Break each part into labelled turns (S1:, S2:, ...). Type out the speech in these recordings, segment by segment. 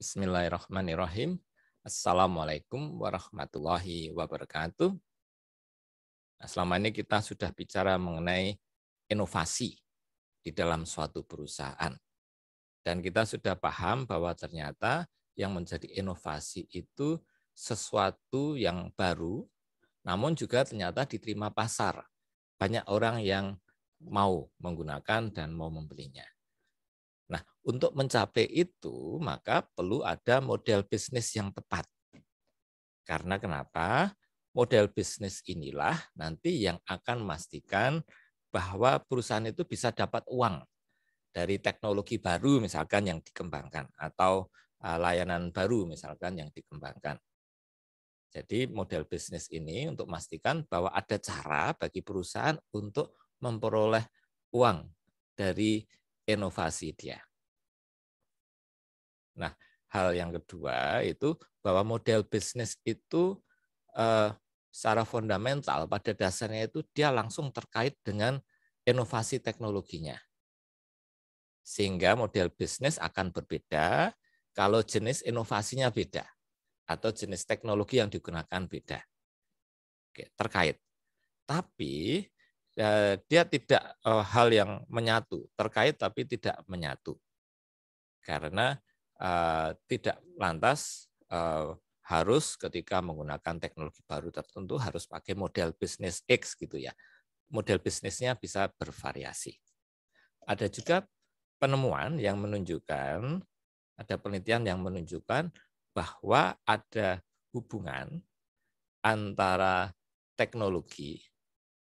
S1: Bismillahirrahmanirrahim. Assalamualaikum warahmatullahi wabarakatuh. Nah, selama ini kita sudah bicara mengenai inovasi di dalam suatu perusahaan. Dan kita sudah paham bahwa ternyata yang menjadi inovasi itu sesuatu yang baru, namun juga ternyata diterima pasar. Banyak orang yang mau menggunakan dan mau membelinya. Nah, untuk mencapai itu, maka perlu ada model bisnis yang tepat. Karena kenapa? Model bisnis inilah nanti yang akan memastikan bahwa perusahaan itu bisa dapat uang dari teknologi baru misalkan yang dikembangkan atau eh, layanan baru misalkan yang dikembangkan. Jadi model bisnis ini untuk memastikan bahwa ada cara bagi perusahaan untuk memperoleh uang dari inovasi dia. Nah, hal yang kedua itu bahwa model bisnis itu eh, secara fundamental pada dasarnya itu dia langsung terkait dengan inovasi teknologinya. Sehingga model bisnis akan berbeda kalau jenis inovasinya beda atau jenis teknologi yang digunakan beda. Oke, terkait. Tapi Ya, dia tidak eh, hal yang menyatu, terkait tapi tidak menyatu. Karena eh, tidak lantas eh, harus ketika menggunakan teknologi baru tertentu harus pakai model bisnis X gitu ya. Model bisnisnya bisa bervariasi. Ada juga penemuan yang menunjukkan, ada penelitian yang menunjukkan bahwa ada hubungan antara teknologi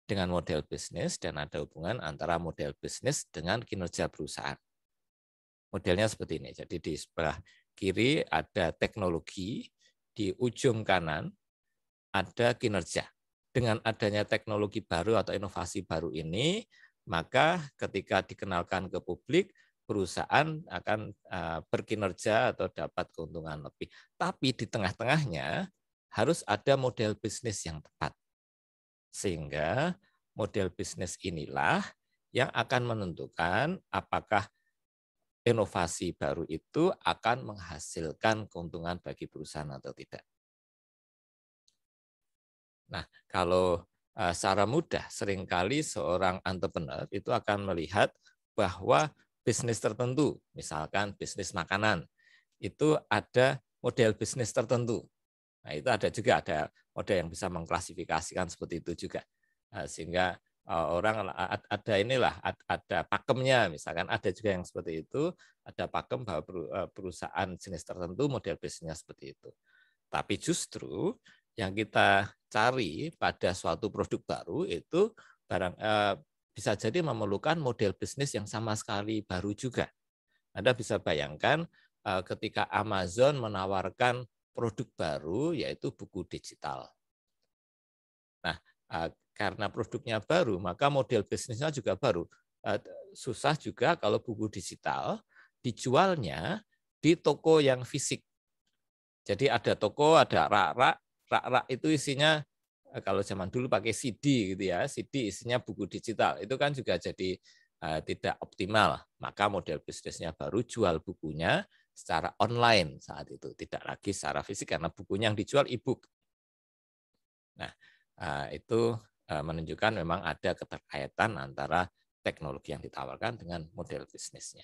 S1: dengan model bisnis dan ada hubungan antara model bisnis dengan kinerja perusahaan. Modelnya seperti ini. Jadi di sebelah kiri ada teknologi, di ujung kanan ada kinerja. Dengan adanya teknologi baru atau inovasi baru ini, maka ketika dikenalkan ke publik, perusahaan akan eh, berkinerja atau dapat keuntungan lebih. Tapi di tengah-tengahnya harus ada model bisnis yang tepat. Sehingga model bisnis inilah yang akan menentukan apakah inovasi baru itu akan menghasilkan keuntungan bagi perusahaan atau tidak. Nah, kalau eh, secara mudah seringkali seorang entrepreneur itu akan melihat bahwa bisnis tertentu, misalkan bisnis makanan, itu ada model bisnis tertentu. Nah, itu ada juga ada ada yang bisa mengklasifikasikan seperti itu juga eh, sehingga eh, orang ada inilah ada pakemnya misalkan ada juga yang seperti itu ada pakem bahwa eh, perusahaan jenis tertentu model bisnisnya seperti itu tapi justru yang kita cari pada suatu produk baru itu barang bisa jadi memerlukan model bisnis yang sama sekali baru juga. Anda bisa bayangkan ketika Amazon menawarkan produk baru yaitu buku digital. Nah, karena produknya baru, maka model bisnisnya juga baru. Susah juga kalau buku digital dijualnya di toko yang fisik. Jadi ada toko, ada rak-rak, rak-rak itu isinya e, kalau zaman dulu pakai CD gitu ya, CD isinya buku digital. Itu kan juga jadi e, tidak optimal. Maka model bisnisnya baru jual bukunya secara online saat itu, tidak lagi secara fisik karena bukunya yang dijual e-book. Nah, eh, itu eh, menunjukkan memang ada keterkaitan antara teknologi yang ditawarkan dengan model bisnisnya.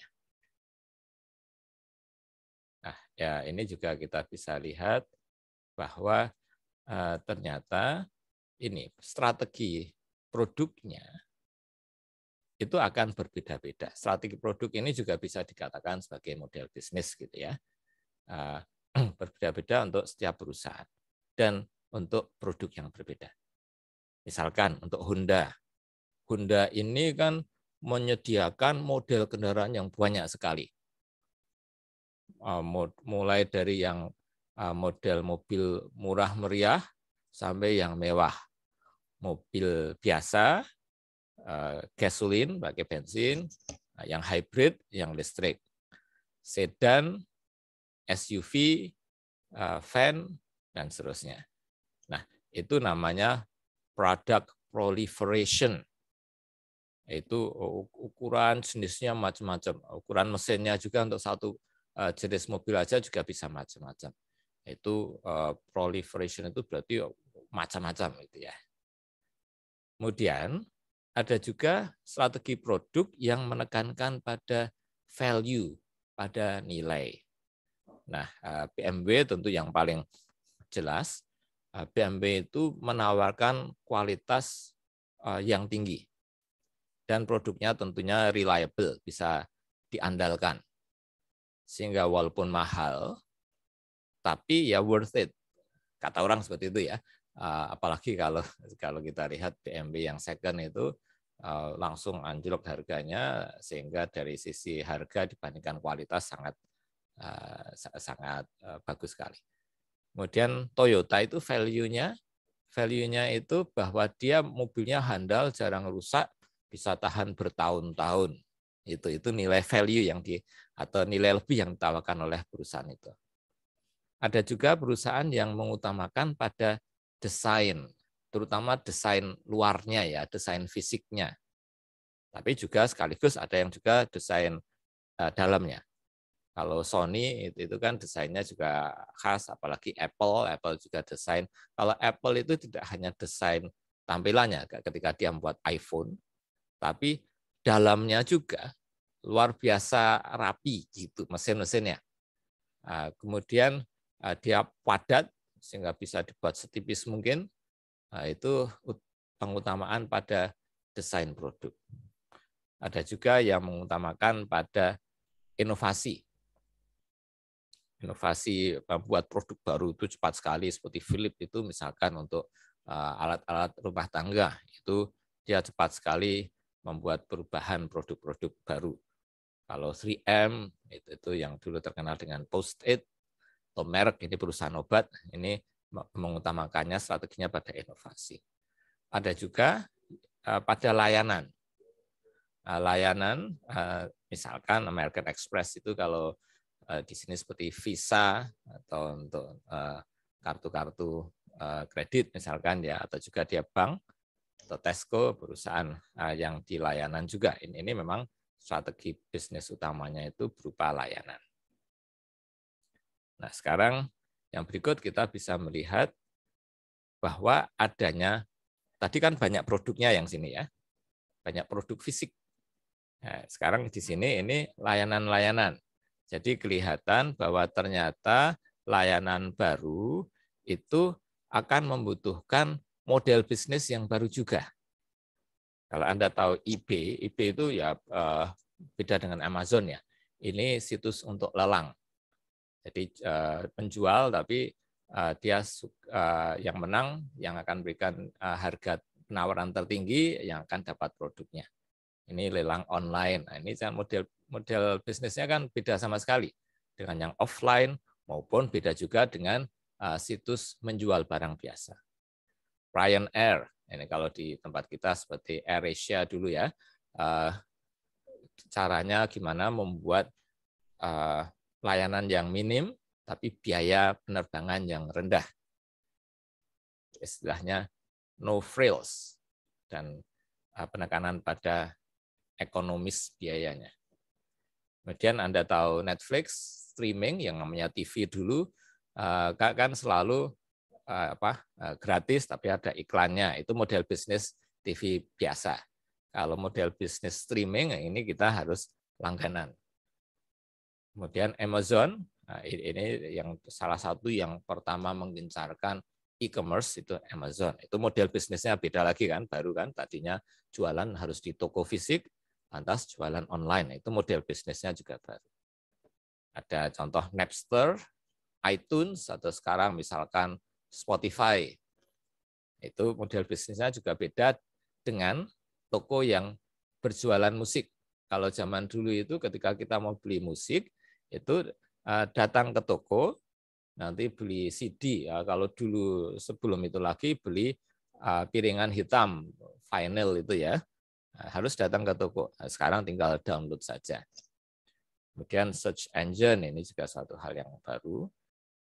S1: Nah, ya ini juga kita bisa lihat bahwa eh, ternyata ini strategi produknya itu akan berbeda-beda. Strategi produk ini juga bisa dikatakan sebagai model bisnis gitu ya. Ah, berbeda-beda untuk setiap perusahaan dan untuk produk yang berbeda. Misalkan untuk Honda. Honda ini kan menyediakan model kendaraan yang banyak sekali. Ah, mulai dari yang ah, model mobil murah meriah sampai yang mewah. Mobil biasa, Eh, gasolin pakai bensin, nah, yang hybrid, yang listrik. Sedan, SUV, eh, van, dan seterusnya. Nah, itu namanya product proliferation. Itu ukuran jenisnya macam-macam. Ukuran mesinnya juga untuk satu eh, jenis mobil aja juga bisa macam-macam. Itu proliferation itu berarti macam-macam gitu ya. Kemudian ada juga strategi produk yang menekankan pada value, pada nilai. Nah, eh, BMW tentu yang paling jelas. Eh, BMW itu menawarkan kualitas eh, yang tinggi dan produknya tentunya reliable, bisa diandalkan. Sehingga walaupun mahal, tapi ya worth it. Kata orang seperti itu ya apalagi kalau kalau kita lihat BMW yang second itu Eh, langsung anjlok harganya sehingga dari sisi harga dibandingkan kualitas sangat eh, sangat eh, bagus sekali. Kemudian Toyota itu value-nya value-nya itu bahwa dia mobilnya handal, jarang rusak, bisa tahan bertahun-tahun. Itu itu nilai value yang di atau nilai lebih yang ditawarkan oleh perusahaan itu. Ada juga perusahaan yang mengutamakan pada desain terutama desain luarnya ya, desain fisiknya. Tapi juga sekaligus ada yang juga desain uh, dalamnya. Kalau Sony itu, itu kan desainnya juga khas, apalagi Apple, Apple juga desain. Kalau Apple itu tidak hanya desain tampilannya ketika dia membuat iPhone, tapi dalamnya juga luar biasa rapi gitu mesin-mesinnya. Ah, kemudian ah, dia padat sehingga bisa dibuat setipis mungkin Nah, itu pengutamaan pada desain produk. Ada juga yang mengutamakan pada inovasi. Inovasi membuat produk baru itu cepat sekali seperti Philips itu misalkan untuk eh, alat-alat rumah tangga itu dia cepat sekali membuat perubahan produk-produk baru. Kalau 3M itu, itu yang dulu terkenal dengan Post-it atau merek ini perusahaan obat ini mengutamakannya strateginya pada inovasi. Ada juga e, pada layanan. E, layanan e, misalkan American Express itu kalau di sini seperti Visa atau untuk kartu-kartu kredit misalkan ya atau juga dia bank atau Tesco perusahaan yang di layanan juga. Ini, ini memang strategi bisnis utamanya itu berupa layanan. Nah, sekarang yang berikut kita bisa melihat bahwa adanya, tadi kan banyak produknya yang sini ya, banyak produk fisik. Nah, sekarang di sini ini layanan-layanan. Jadi kelihatan bahwa ternyata layanan baru itu akan membutuhkan model bisnis yang baru juga. Kalau Anda tahu IP, IP itu ya eh, beda dengan Amazon ya. Ini situs untuk lelang. Jadi uh, penjual tapi eh, dia eh, yang menang yang akan berikan harga penawaran tertinggi yang akan dapat produknya. Ini lelang online. Nah, ini kan model model bisnisnya kan beda sama sekali dengan yang offline maupun beda juga dengan situs menjual barang biasa. Ryanair, ini kalau di tempat kita seperti AirAsia dulu ya, caranya gimana membuat uh, layanan yang minim, tapi biaya penerbangan yang rendah. Istilahnya no frills dan eh, penekanan pada ekonomis biayanya. Kemudian Anda tahu Netflix streaming yang namanya TV dulu eh, kan selalu eh, apa gratis tapi ada iklannya. Itu model bisnis TV biasa. Kalau model bisnis streaming ini kita harus langganan. Kemudian Amazon, nah ini yang salah satu yang pertama menggencarkan e-commerce itu Amazon. Itu model bisnisnya beda lagi kan, baru kan tadinya jualan harus di toko fisik, lantas jualan online. Itu model bisnisnya juga baru. Ada contoh Napster, iTunes, atau sekarang misalkan Spotify. Itu model bisnisnya juga beda dengan toko yang berjualan musik. Kalau zaman dulu itu ketika kita mau beli musik, itu eh, datang ke toko nanti beli CD ya, kalau dulu sebelum itu lagi beli eh, piringan hitam vinyl itu ya nah, harus datang ke toko nah, sekarang tinggal download saja kemudian search engine ini juga satu hal yang baru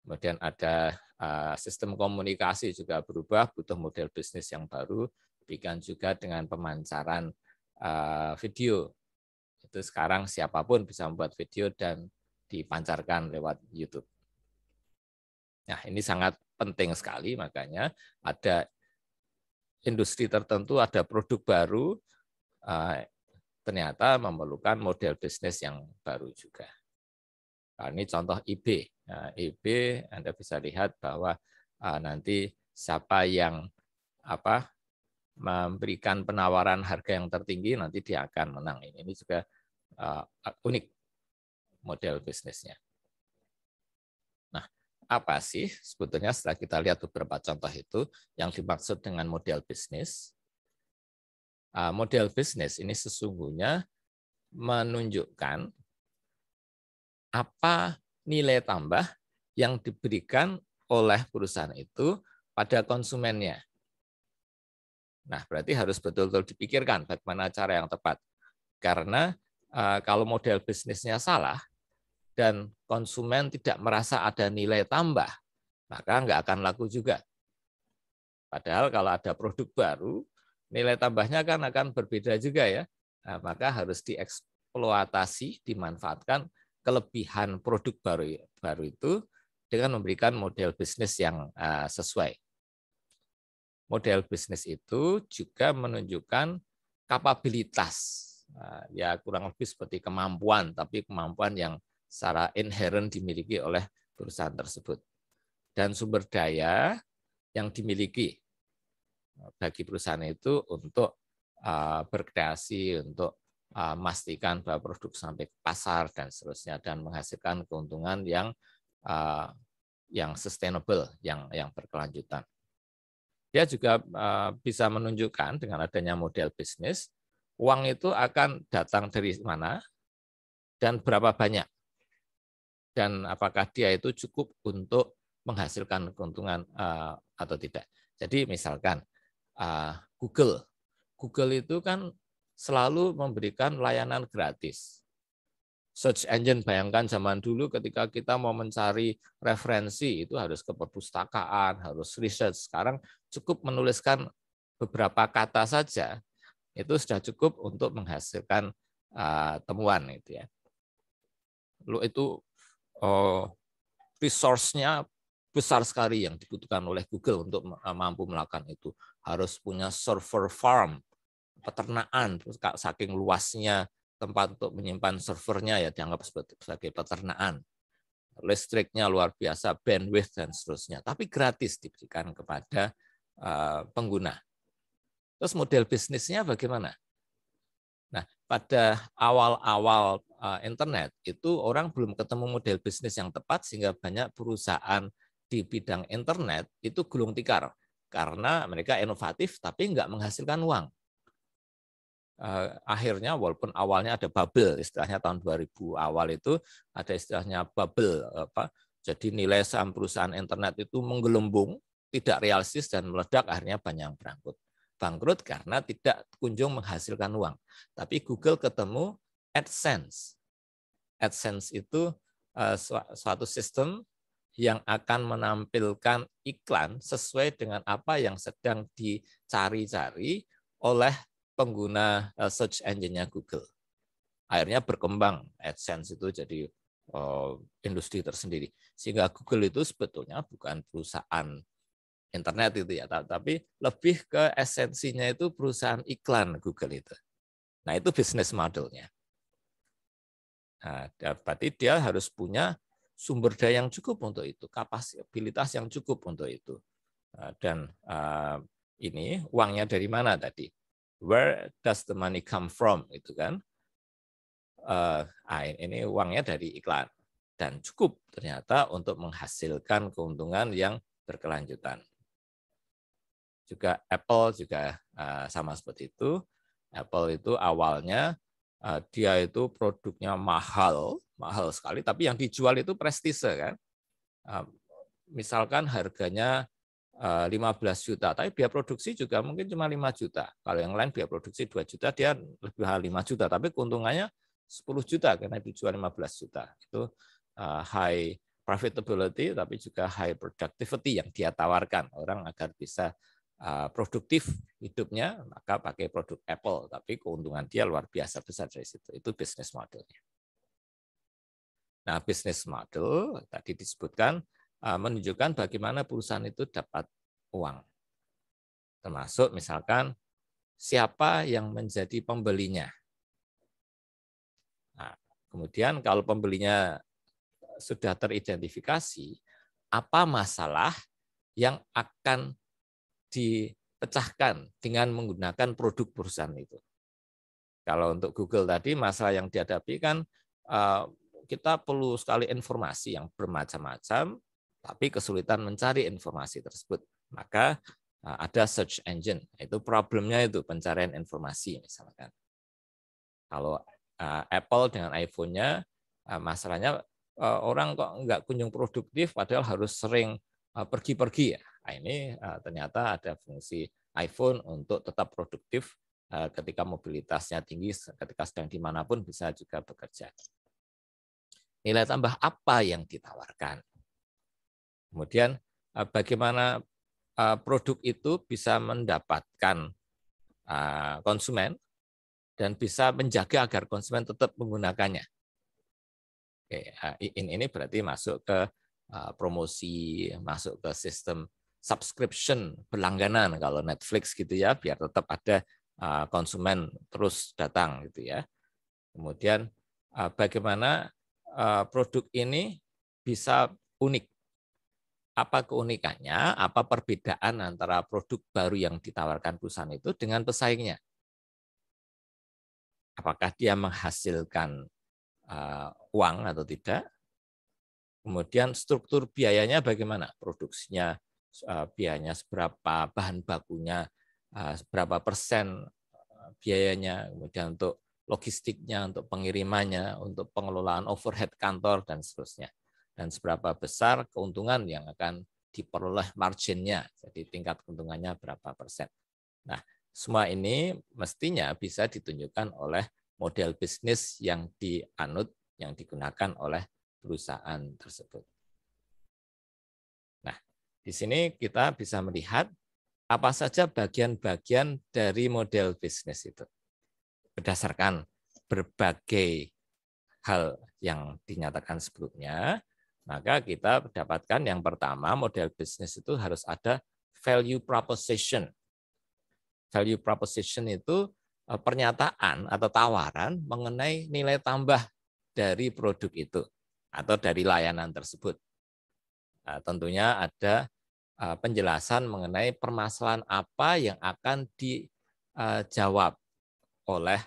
S1: kemudian ada eh, sistem komunikasi juga berubah butuh model bisnis yang baru demikian juga dengan pemancaran video itu sekarang siapapun bisa membuat video dan dipancarkan lewat YouTube. Nah, ini sangat penting sekali, makanya ada industri tertentu, ada produk baru, eh, ternyata memerlukan model bisnis yang baru juga. Nah, ini contoh IB. Nah, IB Anda bisa lihat bahwa eh, nanti siapa yang apa memberikan penawaran harga yang tertinggi nanti dia akan menang. Ini juga eh, unik model bisnisnya. Nah, apa sih sebetulnya setelah kita lihat beberapa contoh itu yang dimaksud dengan model bisnis? Ah, model bisnis ini sesungguhnya menunjukkan apa nilai tambah yang diberikan oleh perusahaan itu pada konsumennya. Nah, berarti harus betul-betul dipikirkan bagaimana cara yang tepat. Karena ah, kalau model bisnisnya salah, dan konsumen tidak merasa ada nilai tambah, maka nggak akan laku juga. Padahal kalau ada produk baru, nilai tambahnya kan akan berbeda juga ya. Nah, maka harus dieksploitasi, dimanfaatkan kelebihan produk baru baru itu dengan memberikan model bisnis yang eh, sesuai. Model bisnis itu juga menunjukkan kapabilitas, nah, ya kurang lebih seperti kemampuan, tapi kemampuan yang secara inherent dimiliki oleh perusahaan tersebut. Dan sumber daya yang dimiliki bagi perusahaan itu untuk uh, berkreasi, untuk uh, memastikan bahwa produk sampai ke pasar dan seterusnya dan menghasilkan keuntungan yang uh, yang sustainable, yang yang berkelanjutan. Dia juga bisa menunjukkan dengan adanya model bisnis, uang itu akan datang dari mana dan berapa banyak dan apakah dia itu cukup untuk menghasilkan keuntungan eh, atau tidak. Jadi misalkan eh, Google, Google itu kan selalu memberikan layanan gratis. Search engine bayangkan zaman dulu ketika kita mau mencari referensi itu harus ke perpustakaan, harus research. Sekarang cukup menuliskan beberapa kata saja itu sudah cukup untuk menghasilkan uh, temuan gitu ya. Lu itu Eh, resource-nya besar sekali yang dibutuhkan oleh Google untuk eh, mampu melakukan itu. Harus punya server farm, peternakan, saking luasnya tempat untuk menyimpan servernya ya dianggap sebagai peternakan. Listriknya luar biasa, bandwidth dan seterusnya. Tapi gratis diberikan kepada eh, pengguna. Terus model bisnisnya bagaimana? Nah, pada awal-awal uh, internet itu orang belum ketemu model bisnis yang tepat sehingga banyak perusahaan di bidang internet itu gulung tikar karena mereka inovatif tapi nggak menghasilkan uang. Eh, akhirnya walaupun awalnya ada bubble istilahnya tahun 2000 awal itu ada istilahnya bubble apa jadi nilai saham perusahaan internet itu menggelembung tidak realistis dan meledak akhirnya banyak yang berangkut bangkrut karena tidak kunjung menghasilkan uang tapi Google ketemu AdSense AdSense itu uh, suatu sistem yang akan menampilkan iklan sesuai dengan apa yang sedang dicari-cari oleh pengguna eh, search engine-nya Google. Akhirnya berkembang AdSense itu jadi uh, industri tersendiri. Sehingga Google itu sebetulnya bukan perusahaan internet itu ya, tapi lebih ke esensinya itu perusahaan iklan Google itu. Nah, itu bisnis modelnya. Nah, ya berarti dia harus punya sumber daya yang cukup untuk itu, kapasitas yang cukup untuk itu. Nah, dan eh, ini uangnya dari mana tadi? Where does the money come from? Itu kan. Uh, ini uangnya dari iklan dan cukup ternyata untuk menghasilkan keuntungan yang berkelanjutan. Juga Apple juga eh, sama seperti itu. Apple itu awalnya Eh, dia itu produknya mahal, mahal sekali, tapi yang dijual itu prestise kan. Eh, misalkan harganya 15 eh, juta, tapi biaya produksi juga mungkin cuma 5 juta. Kalau yang lain biaya produksi 2 juta, dia lebih hal 5 juta, tapi keuntungannya 10 juta karena dijual 15 juta. Itu high profitability tapi juga high productivity yang dia tawarkan orang agar bisa Ah, produktif hidupnya, maka pakai produk Apple. Tapi keuntungan dia luar biasa besar dari situ. Itu bisnis modelnya. Nah, bisnis model tadi disebutkan ah, menunjukkan bagaimana perusahaan itu dapat uang. Termasuk misalkan siapa yang menjadi pembelinya. Nah, kemudian kalau pembelinya sudah teridentifikasi, apa masalah yang akan dipecahkan dengan menggunakan produk perusahaan itu. Kalau untuk Google tadi masalah yang dihadapi kan eh, kita perlu sekali informasi yang bermacam-macam, tapi kesulitan mencari informasi tersebut. Maka eh, ada search engine, itu problemnya itu pencarian informasi misalkan. Kalau eh, Apple dengan iPhone-nya masalahnya orang kok nggak kunjung produktif padahal harus sering pergi-pergi ya Nah, ini uh, ternyata ada fungsi iPhone untuk tetap produktif uh, ketika mobilitasnya tinggi, ketika sedang dimanapun bisa juga bekerja. Nilai tambah apa yang ditawarkan? Kemudian uh, bagaimana uh, produk itu bisa mendapatkan uh, konsumen dan bisa menjaga agar konsumen tetap menggunakannya. Oke, ini berarti masuk ke promosi, masuk ke sistem subscription berlangganan kalau Netflix gitu ya biar tetap ada ah, konsumen terus datang gitu ya. Kemudian ah, bagaimana ah, produk ini bisa unik. Apa keunikannya, apa perbedaan antara produk baru yang ditawarkan perusahaan itu dengan pesaingnya. Apakah dia menghasilkan uang atau tidak. Kemudian struktur biayanya bagaimana? Produksinya Eh, biayanya seberapa, bahan bakunya eh, seberapa persen eh, biayanya, kemudian untuk logistiknya, untuk pengirimannya, untuk pengelolaan overhead kantor, dan seterusnya. Dan seberapa besar keuntungan yang akan diperoleh marginnya, jadi tingkat keuntungannya berapa persen. Nah, semua ini mestinya bisa ditunjukkan oleh model bisnis yang dianut, yang digunakan oleh perusahaan tersebut. Di sini kita bisa melihat apa saja bagian-bagian dari model bisnis itu berdasarkan berbagai hal yang dinyatakan sebelumnya, maka kita dapatkan yang pertama model bisnis itu harus ada value proposition. Value proposition itu eh, pernyataan atau tawaran mengenai nilai tambah dari produk itu atau dari layanan tersebut. Nah, tentunya ada eh, penjelasan mengenai permasalahan apa yang akan dijawab eh, oleh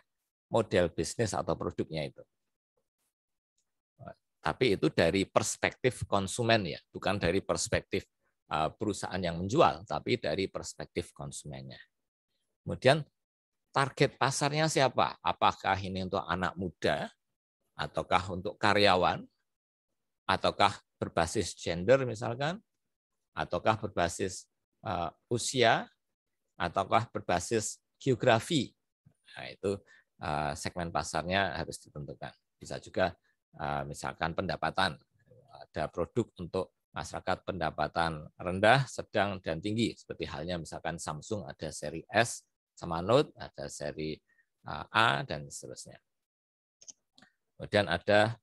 S1: model bisnis atau produknya itu. Tapi itu dari perspektif konsumen ya, bukan dari perspektif eh, perusahaan yang menjual, tapi dari perspektif konsumennya. Kemudian target pasarnya siapa? Apakah ini untuk anak muda ataukah untuk karyawan ataukah berbasis gender misalkan, ataukah berbasis uh, usia, ataukah berbasis geografi. Nah, itu uh, segmen pasarnya harus ditentukan. Bisa juga uh, misalkan pendapatan, ada produk untuk masyarakat pendapatan rendah, sedang, dan tinggi. Seperti halnya misalkan Samsung ada seri S, sama Note ada seri A, dan seterusnya. Kemudian ada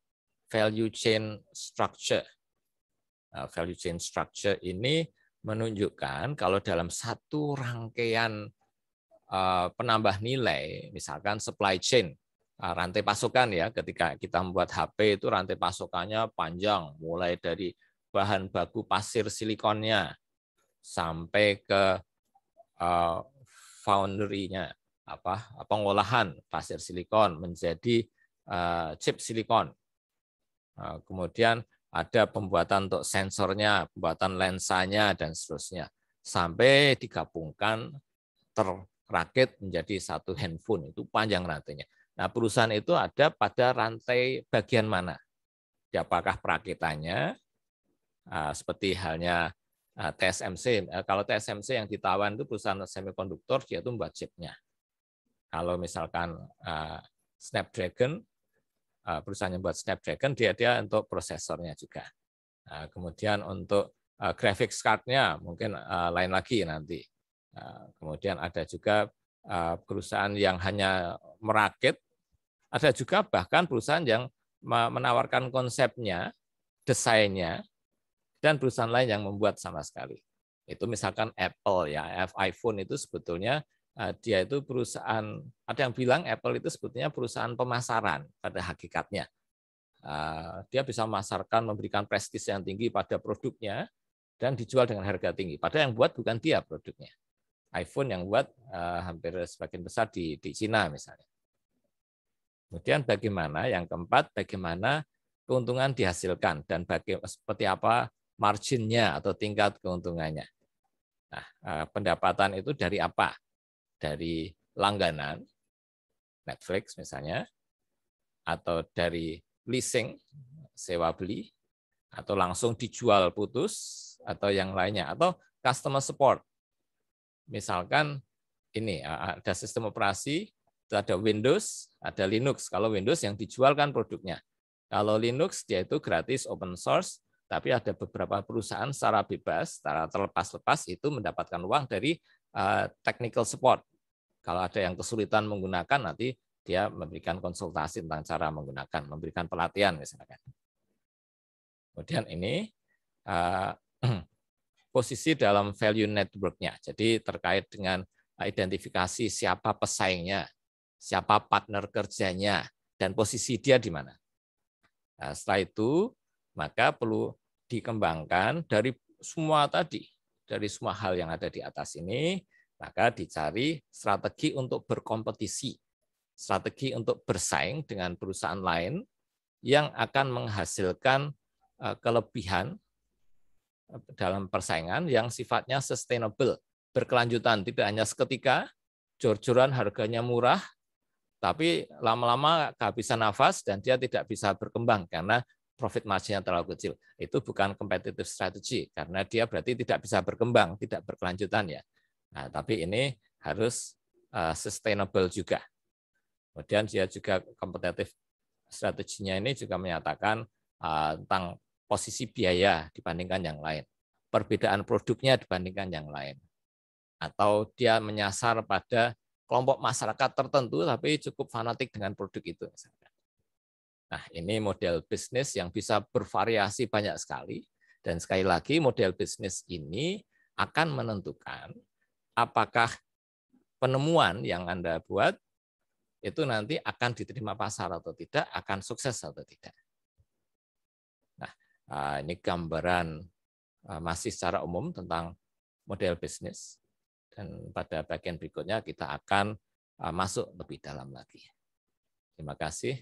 S1: value chain structure. Nah, value chain structure ini menunjukkan kalau dalam satu rangkaian eh, penambah nilai, misalkan supply chain, ah, rantai pasokan ya, ketika kita membuat HP itu rantai pasokannya panjang, mulai dari bahan baku pasir silikonnya sampai ke eh, foundry-nya, apa pengolahan pasir silikon menjadi eh, chip silikon Nah, kemudian ada pembuatan untuk sensornya, pembuatan lensanya, dan seterusnya. Sampai digabungkan terrakit menjadi satu handphone. Itu panjang rantainya. Nah, perusahaan itu ada pada rantai bagian mana? Ya, apakah perakitannya, ah, seperti halnya ah, TSMC. Eh, kalau TSMC yang ditawan itu perusahaan semikonduktor, dia itu membuat chipnya. Kalau misalkan ah, Snapdragon, Ah, perusahaan yang buat Snapdragon dia dia untuk prosesornya juga. Ah, kemudian untuk uh, graphics card-nya mungkin lain lagi nanti. kemudian ada juga perusahaan yang hanya merakit, ada juga bahkan perusahaan yang menawarkan konsepnya, desainnya, dan perusahaan lain yang membuat sama sekali. Itu misalkan Apple ya, iPhone itu sebetulnya Eh, dia itu perusahaan ada yang bilang Apple itu sebetulnya perusahaan pemasaran pada hakikatnya. Eh, dia bisa memasarkan, memberikan prestis yang tinggi pada produknya dan dijual dengan harga tinggi. Padahal yang buat bukan dia produknya. iPhone yang buat eh, hampir sebagian besar di, di Cina misalnya. Kemudian bagaimana yang keempat bagaimana keuntungan dihasilkan dan baga- seperti apa marginnya atau tingkat keuntungannya. Nah, pendapatan itu dari apa? dari langganan Netflix misalnya atau dari leasing sewa beli atau langsung dijual putus atau yang lainnya atau customer support misalkan ini ada sistem operasi ada Windows ada Linux kalau Windows yang dijualkan produknya kalau Linux dia itu gratis open source tapi ada beberapa perusahaan secara bebas secara terlepas-lepas itu mendapatkan uang dari Eh, technical support. Kalau ada yang kesulitan menggunakan nanti dia memberikan konsultasi tentang cara menggunakan, memberikan pelatihan misalkan. Kemudian ini uh, posisi dalam value networknya, Jadi terkait dengan identifikasi siapa pesaingnya, siapa partner kerjanya, dan posisi dia di mana. Nah, setelah itu, maka perlu dikembangkan dari semua tadi dari semua hal yang ada di atas ini, maka dicari strategi untuk berkompetisi, strategi untuk bersaing dengan perusahaan lain yang akan menghasilkan eh, kelebihan eh, dalam persaingan yang sifatnya sustainable, berkelanjutan, tidak hanya seketika, jor-joran harganya murah, tapi lama-lama kehabisan nafas dan dia tidak bisa berkembang karena profit marginnya terlalu kecil. Itu bukan competitive strategy karena dia berarti tidak bisa berkembang, tidak berkelanjutan ya. Nah, tapi ini harus eh, sustainable juga. Kemudian dia juga kompetitif strateginya ini juga menyatakan eh, tentang posisi biaya dibandingkan yang lain, perbedaan produknya dibandingkan yang lain. Atau dia menyasar pada kelompok masyarakat tertentu tapi cukup fanatik dengan produk itu misalnya. Nah, ini model bisnis yang bisa bervariasi banyak sekali. Dan sekali lagi, model bisnis ini akan menentukan apakah penemuan yang Anda buat itu nanti akan diterima pasar atau tidak, akan sukses atau tidak. Nah, eh, ini gambaran eh, masih secara umum tentang model bisnis. Dan pada bagian berikutnya kita akan eh, masuk lebih dalam lagi. Terima kasih